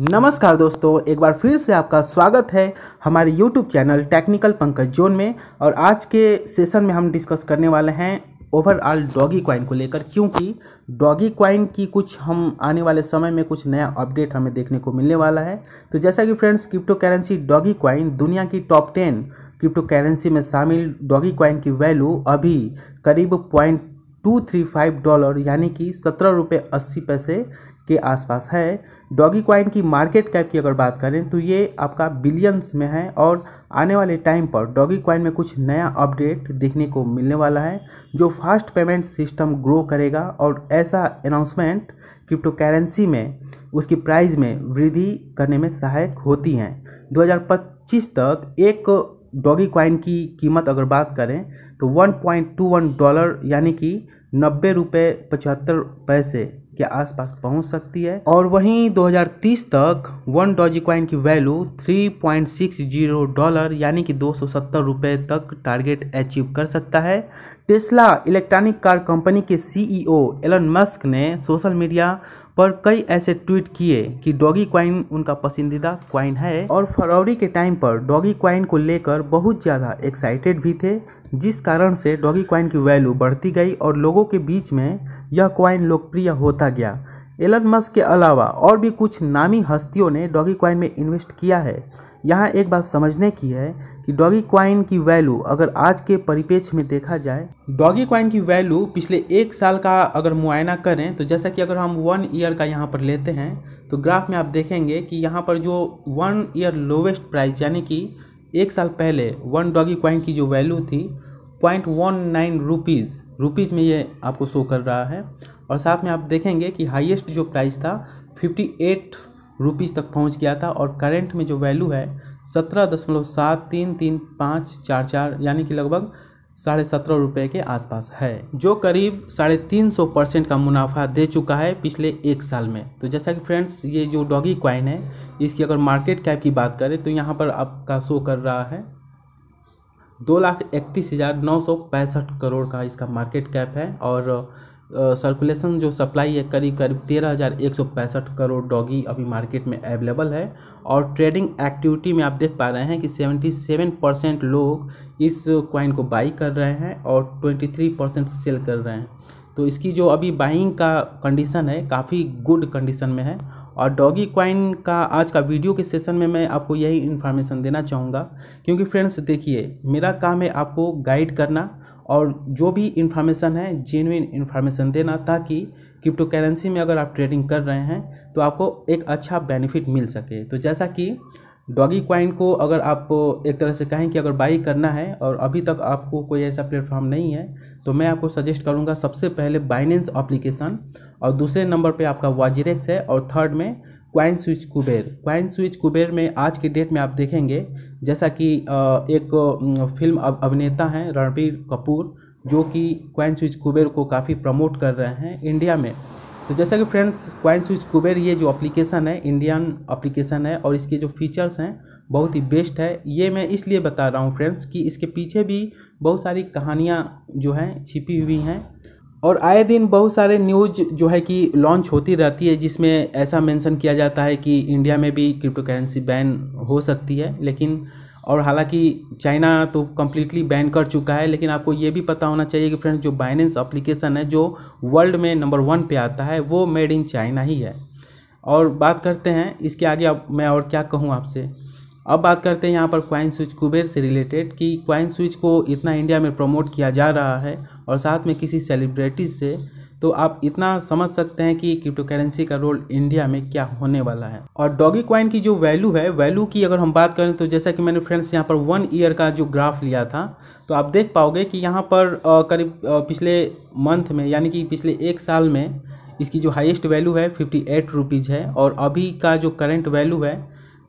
नमस्कार दोस्तों एक बार फिर से आपका स्वागत है हमारे YouTube channel technical Pankaj zone में और आज के सेशन में हम डिस्कस करने वाले हैं ओवरऑल डॉगी क्वाइन को लेकर क्योंकि डॉगी क्वाइन की कुछ हम आने वाले समय में कुछ नया अपडेट हमें देखने को मिलने वाला है तो जैसा कि friends crypto currency Dogecoin दुनिया की टॉप टेन क्रिप्टो करेंसी में शामिल डॉगी क्वाइन की वैल्यू अभी करीब point two three five dollar यानी कि सत्रह रुपये अस्सी पैसे के आसपास है डॉगी क्वाइन की मार्केट कैप की अगर बात करें तो ये आपका बिलियंस में है और आने वाले टाइम पर डॉगी क्वाइन में कुछ नया अपडेट देखने को मिलने वाला है जो फास्ट पेमेंट सिस्टम ग्रो करेगा और ऐसा अनाउंसमेंट क्रिप्टो करेंसी में उसकी प्राइस में वृद्धि करने में सहायक होती हैं दो तक एक डॉगी क्वाइन की कीमत अगर बात करें तो 1.21 डॉलर यानी कि नब्बे रुपये पचहत्तर पैसे के आसपास पहुंच सकती है और वहीं 2030 तक वन डॉजी क्वाइन की वैल्यू 3.60 डॉलर यानी कि दो सौ तक टारगेट अचीव कर सकता है टेस्ला इलेक्ट्रॉनिक कार कंपनी के सीईओ एलन मस्क ने सोशल मीडिया पर कई ऐसे ट्वीट किए कि डॉगी क्वाइन उनका पसंदीदा क्वाइन है और फरवरी के टाइम पर डॉगी क्वाइन को लेकर बहुत ज़्यादा एक्साइटेड भी थे जिस कारण से डॉगी क्वाइन की वैल्यू बढ़ती गई और लोगों के बीच में यह क्वाइन लोकप्रिय होता गया एलन मस्क के अलावा और भी कुछ नामी हस्तियों ने डॉगी क्वाइन में इन्वेस्ट किया है यहाँ एक बात समझने की है कि डॉगी क्वाइन की वैल्यू अगर आज के परिपेक्ष में देखा जाए डॉगी क्वाइन की वैल्यू पिछले एक साल का अगर मुआयना करें तो जैसा कि अगर हम वन ईयर का यहाँ पर लेते हैं तो ग्राफ में आप देखेंगे कि यहाँ पर जो वन ईयर लोवेस्ट प्राइस यानी कि एक साल पहले वन डॉगी क्वाइन की जो वैल्यू थी point one nine rupees rupees में ये आपको शो कर रहा है और साथ में आप देखेंगे कि हाईएस्ट जो प्राइस था फिफ्टी एट रुपीज़ तक पहुंच गया था और करंट में जो वैल्यू है सत्रह दशमलव सात तीन तीन पाँच चार चार यानी कि लगभग साढ़े सत्रह रुपये के आसपास है जो करीब साढ़े तीन सौ परसेंट का मुनाफा दे चुका है पिछले एक साल में तो जैसा कि फ्रेंड्स ये जो डॉगी क्वाइन है इसकी अगर मार्केट कैप की बात करें तो यहाँ पर आपका शो कर रहा है दो लाख इकतीस हज़ार नौ सौ पैंसठ करोड़ का इसका मार्केट कैप है और सर्कुलेशन जो सप्लाई है करीब करीब तेरह हज़ार एक सौ पैंसठ करोड़ डॉगी अभी मार्केट में अवेलेबल है और ट्रेडिंग एक्टिविटी में आप देख पा रहे हैं कि सेवेंटी सेवन परसेंट लोग इस क्वाइन को बाई कर रहे हैं और ट्वेंटी थ्री परसेंट सेल कर रहे हैं तो इसकी जो अभी बाइंग का कंडीशन है काफ़ी गुड कंडीशन में है और डॉगी क्वाइन का आज का वीडियो के सेशन में मैं आपको यही इन्फॉर्मेशन देना चाहूँगा क्योंकि फ्रेंड्स देखिए मेरा काम है आपको गाइड करना और जो भी इन्फॉर्मेशन है जेनविन इन्फॉर्मेशन देना ताकि क्रिप्टो करेंसी में अगर आप ट्रेडिंग कर रहे हैं तो आपको एक अच्छा बेनिफिट मिल सके तो जैसा कि डॉगी क्वाइन को अगर आप एक तरह से कहें कि अगर बाई करना है और अभी तक आपको कोई ऐसा प्लेटफॉर्म नहीं है तो मैं आपको सजेस्ट करूंगा सबसे पहले बाइनेंस एप्लीकेशन और दूसरे नंबर पे आपका वाजिरेक्स है और थर्ड में coin switch Kuber coin switch Kuber में आज के डेट में आप देखेंगे जैसा कि एक फिल्म अभिनेता हैं रणबीर कपूर जो कि क्वाइन स्विच कुबेर को काफ़ी प्रमोट कर रहे हैं इंडिया में तो जैसा कि फ्रेंड्स क्वाइन स्विच कुबेर ये जो एप्लीकेशन है इंडियन एप्लीकेशन है और इसके जो फीचर्स हैं बहुत ही बेस्ट है ये मैं इसलिए बता रहा हूँ फ्रेंड्स कि इसके पीछे भी बहुत सारी कहानियाँ जो हैं छिपी हुई हैं और आए दिन बहुत सारे न्यूज जो है कि लॉन्च होती रहती है जिसमें ऐसा मेंशन किया जाता है कि इंडिया में भी क्रिप्टो करेंसी बैन हो सकती है लेकिन और हालांकि चाइना तो कम्प्लीटली बैन कर चुका है लेकिन आपको ये भी पता होना चाहिए कि फ्रेंड जो बाइनेंस अप्लीकेशन है जो वर्ल्ड में नंबर वन पे आता है वो मेड इन चाइना ही है और बात करते हैं इसके आगे अब मैं और क्या कहूँ आपसे अब बात करते हैं यहाँ पर क्वाइन स्विच कुबेर से रिलेटेड कि क्वाइन स्विच को इतना इंडिया में प्रमोट किया जा रहा है और साथ में किसी सेलिब्रिटी से तो आप इतना समझ सकते हैं कि क्रिप्टो करेंसी का रोल इंडिया में क्या होने वाला है और डॉगी क्वाइन की जो वैल्यू है वैल्यू की अगर हम बात करें तो जैसा कि मैंने फ्रेंड्स यहाँ पर वन ईयर का जो ग्राफ लिया था तो आप देख पाओगे कि यहाँ पर करीब पिछले मंथ में यानी कि पिछले एक साल में इसकी जो हाइस्ट वैल्यू है फिफ्टी एट रुपीज़ है और अभी का जो करेंट वैल्यू है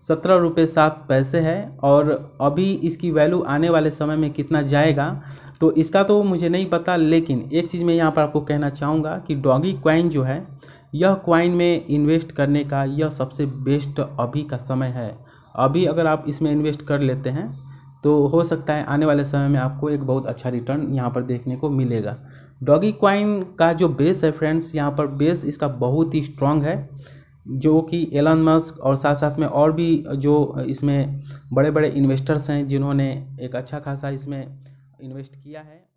सत्रह रुपये सात पैसे है और अभी इसकी वैल्यू आने वाले समय में कितना जाएगा तो इसका तो मुझे नहीं पता लेकिन एक चीज़ मैं यहाँ पर आपको कहना चाहूँगा कि डॉगी क्वाइन जो है यह क्वाइन में इन्वेस्ट करने का यह सबसे बेस्ट अभी का समय है अभी अगर आप इसमें इन्वेस्ट कर लेते हैं तो हो सकता है आने वाले समय में आपको एक बहुत अच्छा रिटर्न यहाँ पर देखने को मिलेगा डॉगी क्वाइन का जो बेस है फ्रेंड्स यहाँ पर बेस इसका बहुत ही स्ट्रांग है जो कि एलन मस्क और साथ साथ में और भी जो इसमें बड़े बड़े इन्वेस्टर्स हैं जिन्होंने एक अच्छा खासा इसमें इन्वेस्ट किया है